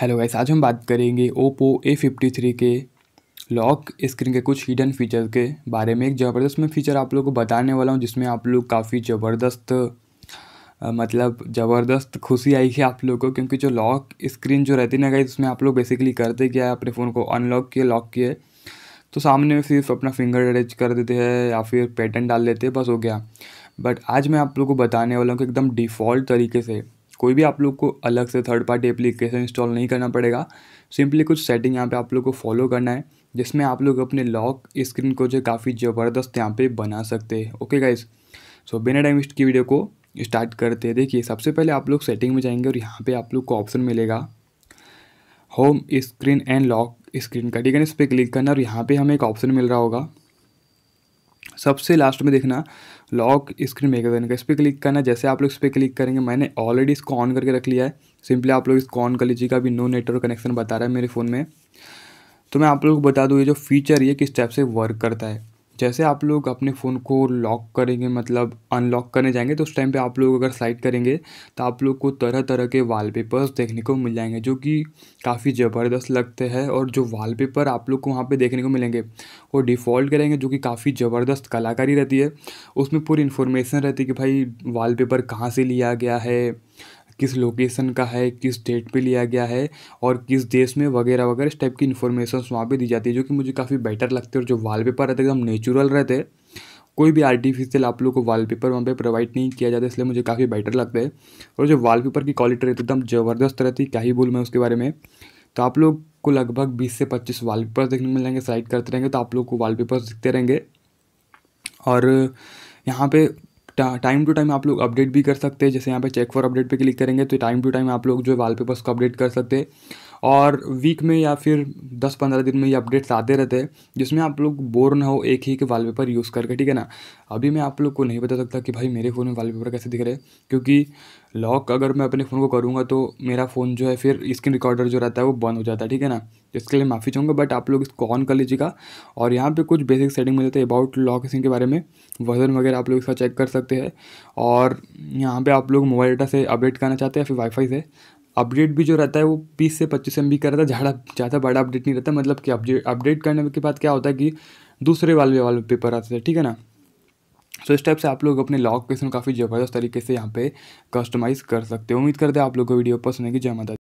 hello guys आज हम बात करेंगे ओप्पो ए फिफ्टी थ्री के लॉक स्क्रीन के कुछ हिडन फीचर के बारे में एक ज़बरदस्त मैं फीचर आप लोग को बताने वाला हूँ जिसमें आप लोग काफ़ी ज़बरदस्त मतलब ज़बरदस्त खुशी आई है आप लोग को क्योंकि जो लॉक स्क्रीन जो रहती ना गाइस उसमें आप लोग बेसिकली करते क्या है अपने फ़ोन को अनलॉक किए लॉक किए तो सामने में सिर्फ अपना फिंगर अटैच कर देते हैं या फिर पैटर्न डाल देते हैं बस हो गया बट आज मैं आप लोग को बताने वाला हूँ कि एकदम डिफ़ॉल्ट तरीके से कोई भी आप लोग को अलग से थर्ड पार्टी एप्लीकेशन इंस्टॉल नहीं करना पड़ेगा सिंपली कुछ सेटिंग यहाँ पे आप लोग को फॉलो करना है जिसमें आप लोग अपने लॉक स्क्रीन को जो काफ़ी ज़बरदस्त यहाँ पे बना सकते हैं ओके गाइज सो बिना टाइम की वीडियो को स्टार्ट करते हैं देखिए सबसे पहले आप लोग सेटिंग में जाएंगे और यहाँ पर आप लोग को ऑप्शन मिलेगा home screen and lock screen का ठीक है इस पर क्लिक करना और यहाँ पर हमें एक ऑप्शन मिल रहा होगा सबसे लास्ट में देखना लॉक स्क्रीन देने का इस पर क्लिक करना जैसे आप लोग इस पर क्लिक करेंगे मैंने ऑलरेडी इसको ऑन करके रख लिया है सिंपली आप लोग इसको ऑन कर लीजिएगा अभी नो नेटवर्क कनेक्शन बता रहा है मेरे फ़ोन में तो मैं आप लोग को बता दूँ ये जो फीचर ये किस टाइप से वर्क करता है जैसे आप लोग अपने फ़ोन को लॉक करेंगे मतलब अनलॉक करने जाएंगे तो उस टाइम पे आप लोग अगर स्लाइड करेंगे तो आप लोग को तरह तरह के वॉलपेपर्स देखने को मिल जाएंगे जो कि काफ़ी ज़बरदस्त लगते हैं और जो वॉलपेपर आप लोग को वहाँ पे देखने को मिलेंगे वो डिफ़ॉल्ट करेंगे जो कि काफ़ी ज़बरदस्त कलाकारी रहती है उसमें पूरी इन्फॉर्मेशन रहती है कि भाई वाल कहाँ से लिया गया है किस लोकेशन का है किस डेट पे लिया गया है और किस देश में वगैरह वगैरह इस टाइप की इन्फॉर्मेशन वहाँ पे दी जाती है जो कि मुझे काफ़ी बेटर लगते हैं और जो वॉलपेपर रहते एकदम नेचुरल रहते कोई भी आर्टिफिशियल आप लोग को वॉलपेपर वहाँ पे प्रोवाइड नहीं किया जाता इसलिए मुझे काफ़ी बेटर लगता है और जो वॉलपेपर की क्वालिटी रहती एकदम ज़बरदस्त रहती क्या ही बोल मैं उसके बारे में तो आप लोग को लगभग 20 से 25 वॉलपेपर्स देखने मिल जाएंगे स्लाइड करते रहेंगे तो आप लोग को वॉलपेपर्स दिखते रहेंगे और यहाँ पे टाइम टू टाइम आप लोग अपडेट भी कर सकते हैं जैसे यहाँ पे चेक फॉर अपडेट पे क्लिक करेंगे तो टाइम टू टाइम आप लोग जो है वॉलपेपर्स को अपडेट कर सकते हैं और वीक में या फिर 10-15 दिन में ये अपडेट्स आते रहते हैं जिसमें आप लोग बोर ना हो एक ही के वॉलपेपर यूज़ करके ठीक है ना अभी मैं आप लोग को नहीं बता सकता कि भाई मेरे फ़ोन में वॉलपेपर कैसे दिख रहे हैं क्योंकि लॉक अगर मैं अपने फ़ोन को करूँगा तो मेरा फ़ोन जो है फिर स्क्रीन रिकॉर्डर जो रहता है वो बंद हो जाता है ठीक है ना इसके लिए माफ़ी चाहूँगा बट आप लोग इसको ऑन कर लीजिएगा और यहाँ पे कुछ बेसिक सेटिंग मिल जाते है अबाउट लॉक स्क्रीन के बारे में वजन वगैरह आप लोग इसका चेक कर सकते हैं और यहाँ पे आप लोग मोबाइल डाटा से अपडेट करना चाहते हैं या फिर वाईफाई से अपडेट भी जो रहता है वो बीस से पच्चीस एम का रहता है ज़्यादा ज़्यादा बड़ा अपडेट नहीं रहता मतलब कि अपडेट अपडेट करने के बाद क्या होता है कि दूसरे वाले वाले पेपर आते थे ठीक है ना सो इस टाइप से आप लोग अपने लॉक क्वेश्चन काफ़ी ज़बरदस्त तरीके से यहाँ पे कस्टमाइज़ कर सकते हो उम्मीद करते हैं आप लोग को वीडियो पसंद है कि जय माता